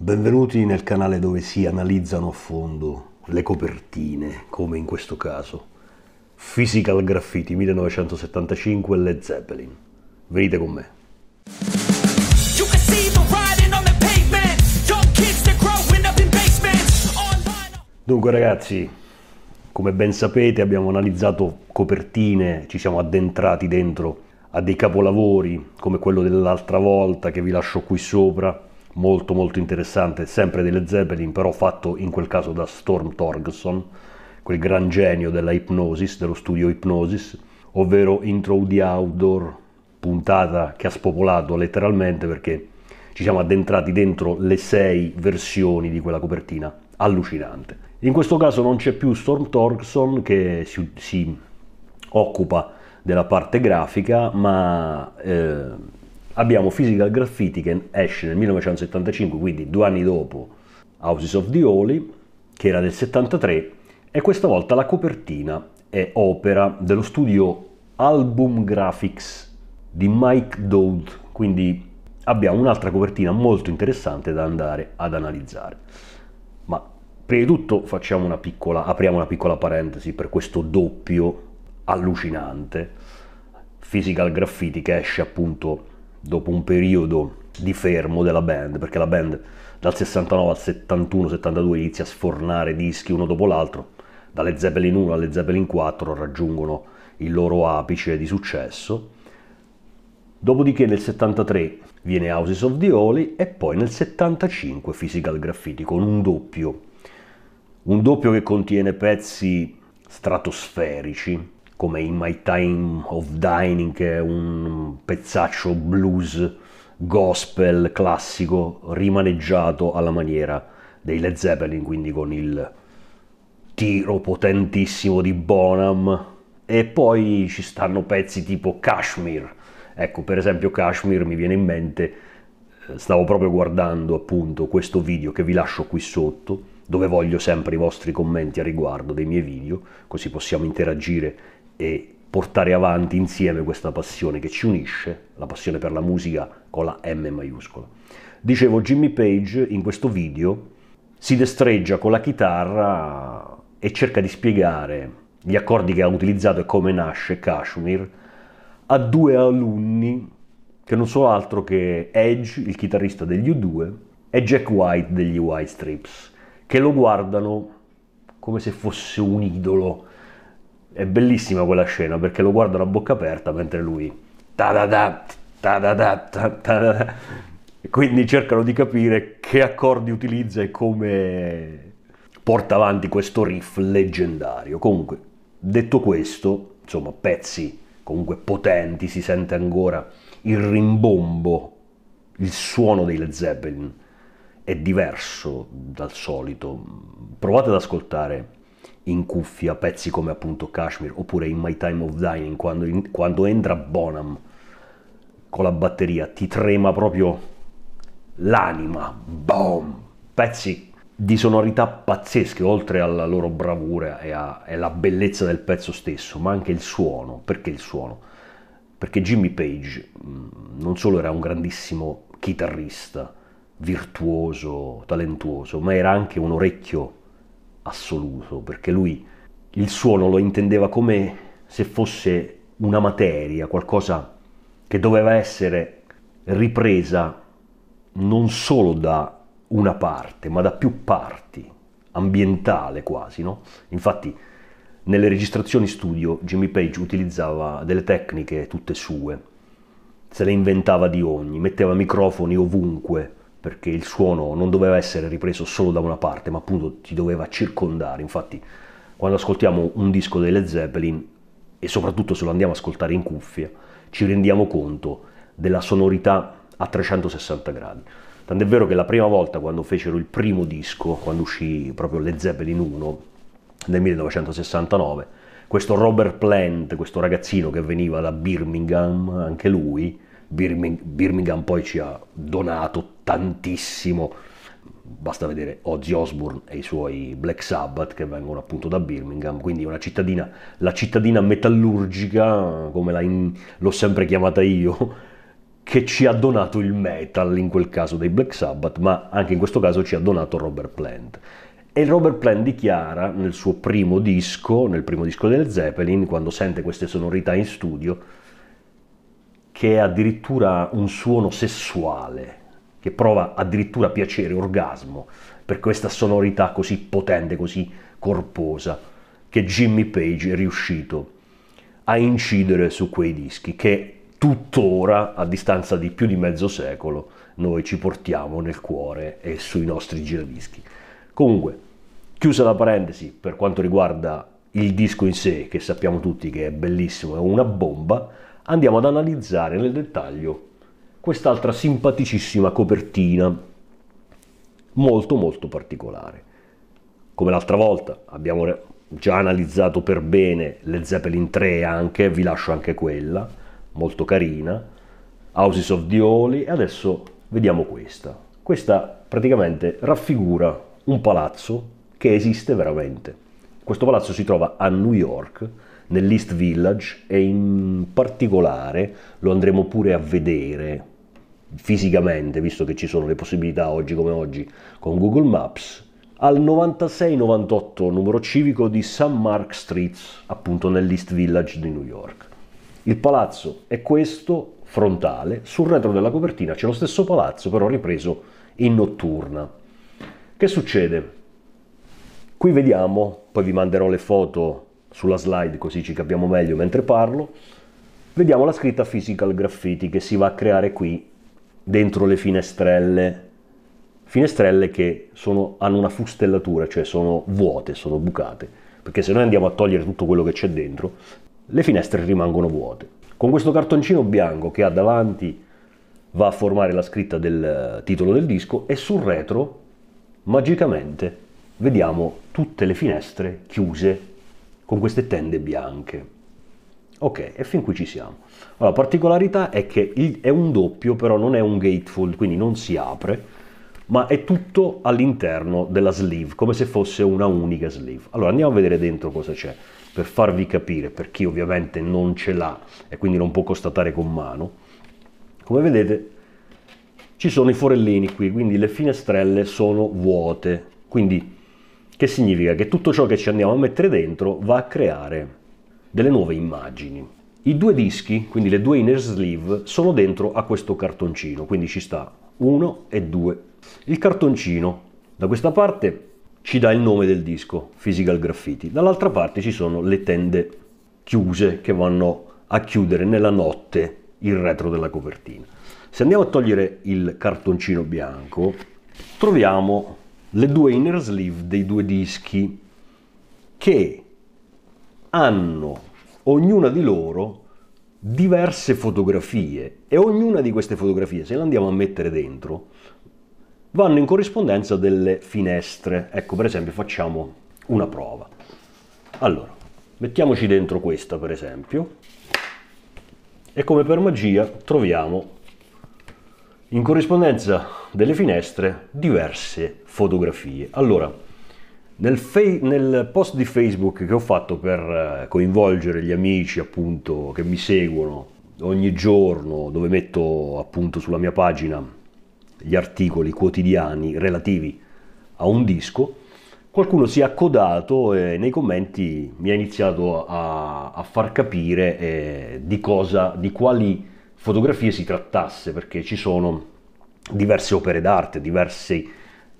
Benvenuti nel canale dove si analizzano a fondo le copertine, come in questo caso. Physical Graffiti 1975 Led Zeppelin. Venite con me. Dunque ragazzi, come ben sapete abbiamo analizzato copertine, ci siamo addentrati dentro a dei capolavori come quello dell'altra volta che vi lascio qui sopra molto molto interessante, sempre delle Zeppelin, però fatto in quel caso da Storm Torgerson, quel gran genio della Hypnosis, dello studio Hypnosis, ovvero Intro di Outdoor, puntata che ha spopolato letteralmente perché ci siamo addentrati dentro le sei versioni di quella copertina, allucinante. In questo caso non c'è più Storm Torgerson che si, si, occupa della parte grafica, ma... Eh, Abbiamo Physical Graffiti che esce nel 1975, quindi due anni dopo Houses of the Holy, che era del 73, e questa volta la copertina è opera dello studio Album Graphics di Mike Dowd, quindi abbiamo un'altra copertina molto interessante da andare ad analizzare. Ma prima di tutto una piccola, apriamo una piccola parentesi per questo doppio allucinante Physical Graffiti che esce appunto dopo un periodo di fermo della band, perché la band dal 69 al 71-72 inizia a sfornare dischi uno dopo l'altro, dalle Zeppelin 1 alle Zeppelin 4 raggiungono il loro apice di successo. Dopodiché nel 73 viene Houses of the Holy e poi nel 75 Physical Graffiti con un doppio. Un doppio che contiene pezzi stratosferici, come in My Time of Dining, che è un pezzaccio blues gospel classico rimaneggiato alla maniera dei Led Zeppelin, quindi con il tiro potentissimo di Bonham. E poi ci stanno pezzi tipo Kashmir. Ecco, per esempio Kashmir mi viene in mente, eh, stavo proprio guardando appunto questo video che vi lascio qui sotto, dove voglio sempre i vostri commenti a riguardo dei miei video, così possiamo interagire e portare avanti insieme questa passione che ci unisce, la passione per la musica con la M maiuscola. Dicevo, Jimmy Page in questo video si destreggia con la chitarra e cerca di spiegare gli accordi che ha utilizzato e come nasce Kashmir a due alunni che non sono altro che Edge, il chitarrista degli U2, e Jack White degli White Strips, che lo guardano come se fosse un idolo è bellissima quella scena perché lo guardano a bocca aperta mentre lui... Quindi cercano di capire che accordi utilizza e come porta avanti questo riff leggendario. Comunque, detto questo, insomma, pezzi comunque potenti, si sente ancora il rimbombo, il suono dei Led Zeppelin è diverso dal solito. Provate ad ascoltare in cuffia pezzi come appunto Kashmir oppure in My Time of Dining quando, in, quando entra Bonham con la batteria ti trema proprio l'anima, boom, pezzi di sonorità pazzesche oltre alla loro bravura e, a, e alla bellezza del pezzo stesso ma anche il suono, perché il suono? Perché Jimmy Page mm, non solo era un grandissimo chitarrista, virtuoso, talentuoso, ma era anche un orecchio assoluto, perché lui il suono lo intendeva come se fosse una materia, qualcosa che doveva essere ripresa non solo da una parte, ma da più parti, ambientale quasi, no? Infatti nelle registrazioni studio Jimmy Page utilizzava delle tecniche tutte sue, se le inventava di ogni, metteva microfoni ovunque, perché il suono non doveva essere ripreso solo da una parte, ma appunto ti doveva circondare. Infatti, quando ascoltiamo un disco delle Zeppelin, e soprattutto se lo andiamo a ascoltare in cuffia, ci rendiamo conto della sonorità a 360 gradi. Tant'è vero che la prima volta quando fecero il primo disco, quando uscì proprio le Zeppelin 1 nel 1969, questo Robert Plant, questo ragazzino che veniva da Birmingham, anche lui, Birmingham, poi ci ha donato tantissimo, basta vedere Ozzy Osbourne e i suoi Black Sabbath che vengono appunto da Birmingham, quindi una cittadina, la cittadina metallurgica, come in, l'ho sempre chiamata io, che ci ha donato il metal, in quel caso dei Black Sabbath, ma anche in questo caso ci ha donato Robert Plant. E Robert Plant dichiara nel suo primo disco, nel primo disco del Zeppelin, quando sente queste sonorità in studio, che è addirittura un suono sessuale, che prova addirittura piacere, orgasmo, per questa sonorità così potente, così corposa, che Jimmy Page è riuscito a incidere su quei dischi, che tuttora, a distanza di più di mezzo secolo, noi ci portiamo nel cuore e sui nostri giradischi. Comunque, chiusa la parentesi per quanto riguarda il disco in sé, che sappiamo tutti che è bellissimo, è una bomba, andiamo ad analizzare nel dettaglio quest'altra simpaticissima copertina molto molto particolare. Come l'altra volta abbiamo già analizzato per bene le Zeppelin 3 anche, vi lascio anche quella, molto carina, Houses of the Holy e adesso vediamo questa. Questa praticamente raffigura un palazzo che esiste veramente. Questo palazzo si trova a New York nell'East Village e in particolare lo andremo pure a vedere fisicamente, visto che ci sono le possibilità oggi come oggi con Google Maps, al 9698 numero civico di St. Mark Streets, appunto nell'East Village di New York. Il palazzo è questo, frontale, sul retro della copertina c'è lo stesso palazzo però ripreso in notturna. Che succede? Qui vediamo, poi vi manderò le foto sulla slide così ci capiamo meglio mentre parlo, vediamo la scritta physical graffiti che si va a creare qui dentro le finestrelle, finestrelle che sono, hanno una fustellatura, cioè sono vuote, sono bucate, perché se noi andiamo a togliere tutto quello che c'è dentro, le finestre rimangono vuote. Con questo cartoncino bianco che ha davanti va a formare la scritta del eh, titolo del disco e sul retro magicamente vediamo tutte le finestre chiuse con queste tende bianche. Ok, e fin qui ci siamo. Allora, la particolarità è che il, è un doppio, però non è un gatefold, quindi non si apre, ma è tutto all'interno della sleeve, come se fosse una unica sleeve. Allora, andiamo a vedere dentro cosa c'è, per farvi capire, per chi ovviamente non ce l'ha e quindi non può constatare con mano. Come vedete, ci sono i forellini qui, quindi le finestrelle sono vuote, quindi che significa che tutto ciò che ci andiamo a mettere dentro va a creare delle nuove immagini. I due dischi, quindi le due inner sleeve, sono dentro a questo cartoncino, quindi ci sta uno e due. Il cartoncino da questa parte ci dà il nome del disco, Physical Graffiti, dall'altra parte ci sono le tende chiuse che vanno a chiudere nella notte il retro della copertina. Se andiamo a togliere il cartoncino bianco, troviamo le due inner sleeve dei due dischi che hanno ognuna di loro diverse fotografie e ognuna di queste fotografie, se le andiamo a mettere dentro, vanno in corrispondenza delle finestre. Ecco, per esempio, facciamo una prova. Allora, mettiamoci dentro questa, per esempio, e come per magia troviamo in corrispondenza delle finestre diverse fotografie. Allora, nel, nel, post di Facebook che ho fatto per eh, coinvolgere gli amici appunto che mi seguono ogni giorno, dove metto appunto sulla mia pagina gli articoli quotidiani relativi a un disco, qualcuno si è accodato e nei commenti mi ha iniziato a, a far capire eh, di cosa, di quali fotografie si trattasse, perché ci sono diverse opere d'arte, diverse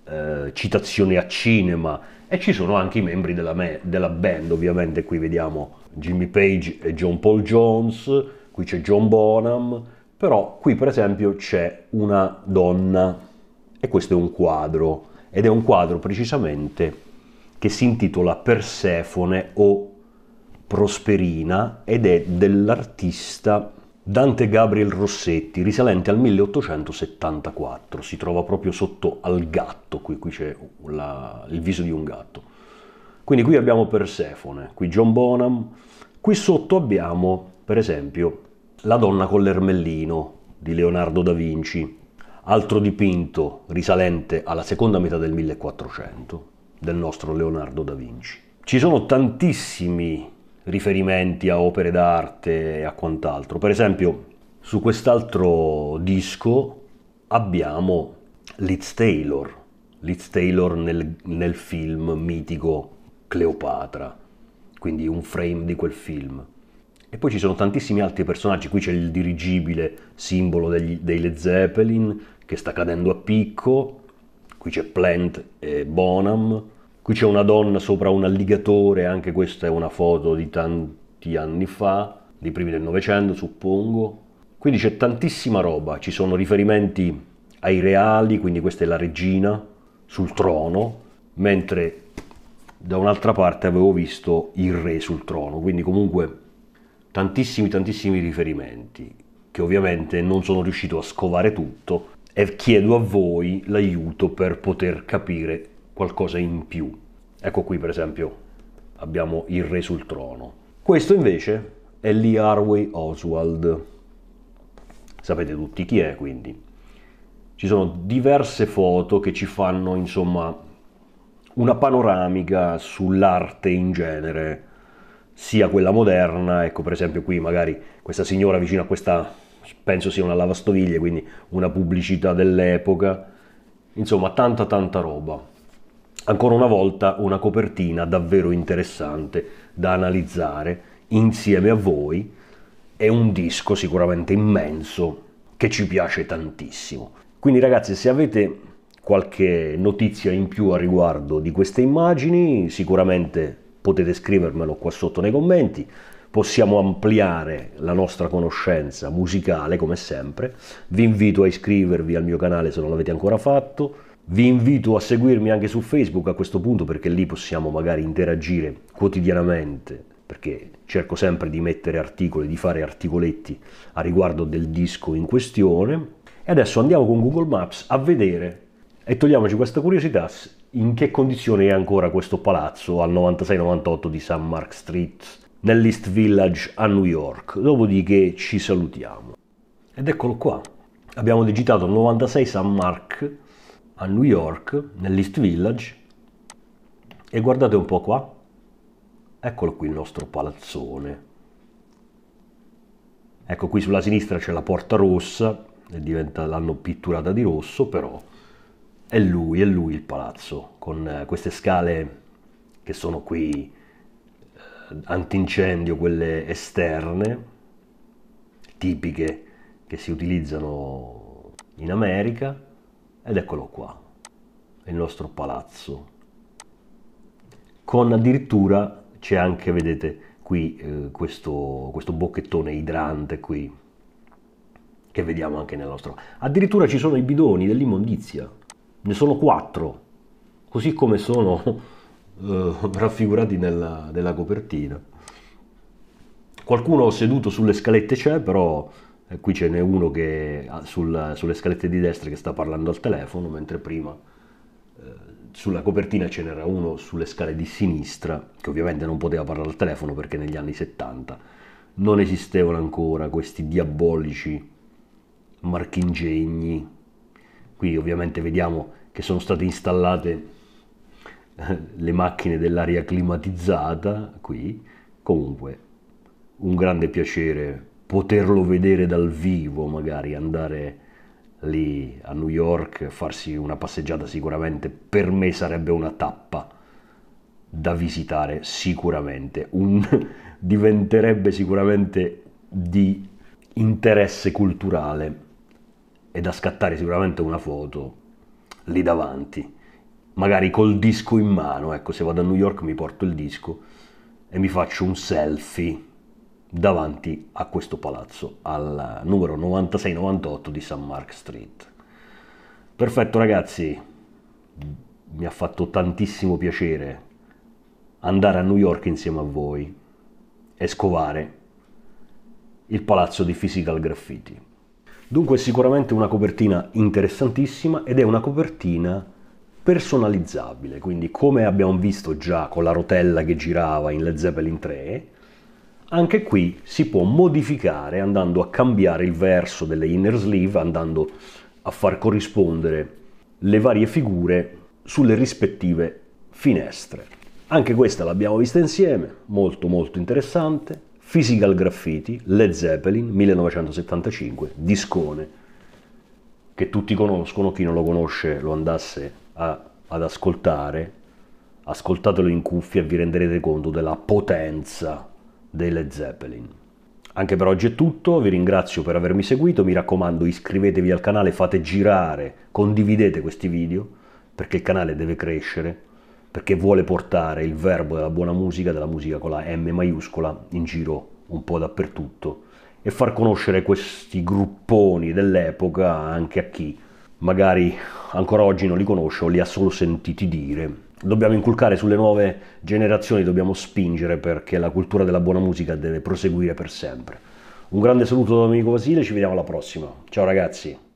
eh, citazioni a cinema e ci sono anche i membri della, me- della band, ovviamente qui vediamo Jimmy Page e John Paul Jones, qui c'è John Bonham, però qui per esempio c'è una donna e questo è un quadro ed è un quadro precisamente che si intitola Persefone o Prosperina ed è dell'artista Dante Gabriel Rossetti, risalente al 1874, si trova proprio sotto al gatto, qui, qui c'è la, il viso di un gatto. Quindi qui abbiamo Persefone, qui John Bonham, qui sotto abbiamo per esempio La donna con l'ermellino di Leonardo da Vinci, altro dipinto risalente alla seconda metà del 1400 del nostro Leonardo da Vinci. Ci sono tantissimi riferimenti a opere d'arte e a quant'altro. Per esempio, su quest'altro disco abbiamo Liz Taylor, Liz Taylor nel, nel film mitico Cleopatra, quindi un frame di quel film. E poi ci sono tantissimi altri personaggi, qui c'è il dirigibile simbolo degli, dei Led Zeppelin che sta cadendo a picco, qui c'è Plant e Bonham, Qui c'è una donna sopra un alligatore, anche questa è una foto di tanti anni fa, dei primi del Novecento suppongo. Quindi c'è tantissima roba, ci sono riferimenti ai reali, quindi questa è la regina sul trono, mentre da un'altra parte avevo visto il re sul trono, quindi comunque tantissimi tantissimi riferimenti che ovviamente non sono riuscito a scovare tutto e chiedo a voi l'aiuto per poter capire qualcosa in più. Ecco qui per esempio abbiamo il re sul trono. Questo invece è Lee Harvey Oswald. Sapete tutti chi è quindi. Ci sono diverse foto che ci fanno insomma una panoramica sull'arte in genere, sia quella moderna, ecco per esempio qui magari questa signora vicino a questa, penso sia una lavastoviglie, quindi una pubblicità dell'epoca, insomma tanta tanta roba. Ancora una volta una copertina davvero interessante da analizzare insieme a voi. È un disco sicuramente immenso che ci piace tantissimo. Quindi ragazzi se avete qualche notizia in più a riguardo di queste immagini sicuramente potete scrivermelo qua sotto nei commenti possiamo ampliare la nostra conoscenza musicale come sempre. Vi invito a iscrivervi al mio canale se non l'avete ancora fatto, vi invito a seguirmi anche su Facebook a questo punto perché lì possiamo magari interagire quotidianamente, perché cerco sempre di mettere articoli, di fare articoletti a riguardo del disco in questione. E adesso andiamo con Google Maps a vedere e togliamoci questa curiosità in che condizione è ancora questo palazzo al 96-98 di San Mark Street nell'East Village a New York. Dopodiché ci salutiamo. Ed eccolo qua. Abbiamo digitato 96 San Mark a New York, nell'East Village, e guardate un po' qua, eccolo qui il nostro palazzone. Ecco qui sulla sinistra c'è la porta rossa, diventa, l'hanno pitturata di rosso, però è lui, è lui il palazzo, con eh, queste scale che sono qui eh, antincendio, quelle esterne, tipiche che si utilizzano in America ed eccolo qua, il nostro palazzo. Con addirittura c'è anche, vedete, qui eh, questo, questo bocchettone idrante qui, che vediamo anche nel nostro... Addirittura ci sono i bidoni dell'immondizia, ne sono quattro, così come sono eh, raffigurati nella, nella copertina. Qualcuno seduto sulle scalette c'è, però eh, qui ce n'è uno che sul, sulle scalette di destra che sta parlando al telefono, mentre prima eh, sulla copertina ce n'era uno sulle scale di sinistra, che ovviamente non poteva parlare al telefono perché negli anni 70 non esistevano ancora questi diabolici marchingegni. Qui ovviamente vediamo che sono state installate eh, le macchine dell'aria climatizzata qui comunque un grande piacere poterlo vedere dal vivo, magari andare lì a New York, farsi una passeggiata sicuramente per me sarebbe una tappa da visitare sicuramente, un, diventerebbe sicuramente di interesse culturale e da scattare sicuramente una foto lì davanti, magari col disco in mano, ecco se vado a New York mi porto il disco e mi faccio un selfie davanti a questo palazzo, al numero 9698 di St. Mark Street. Perfetto ragazzi, mi ha fatto tantissimo piacere andare a New York insieme a voi e scovare il palazzo di Physical Graffiti. Dunque è sicuramente una copertina interessantissima ed è una copertina personalizzabile, quindi come abbiamo visto già con la rotella che girava in Led Zeppelin 3, anche qui si può modificare andando a cambiare il verso delle inner sleeve, andando a far corrispondere le varie figure sulle rispettive finestre. Anche questa l'abbiamo vista insieme, molto molto interessante. Physical Graffiti, Led Zeppelin, 1975, discone, che tutti conoscono, chi non lo conosce lo andasse a, ad ascoltare, ascoltatelo in cuffia e vi renderete conto della potenza dei Led Zeppelin. Anche per oggi è tutto, vi ringrazio per avermi seguito, mi raccomando iscrivetevi al canale, fate girare, condividete questi video, perché il canale deve crescere, perché vuole portare il verbo della buona musica, della musica con la M maiuscola, in giro un po' dappertutto e far conoscere questi grupponi dell'epoca anche a chi magari ancora oggi non li conosce o li ha solo sentiti dire dobbiamo inculcare sulle nuove generazioni, dobbiamo spingere perché la cultura della buona musica deve proseguire per sempre. Un grande saluto da Domenico Vasile, ci vediamo alla prossima. Ciao ragazzi.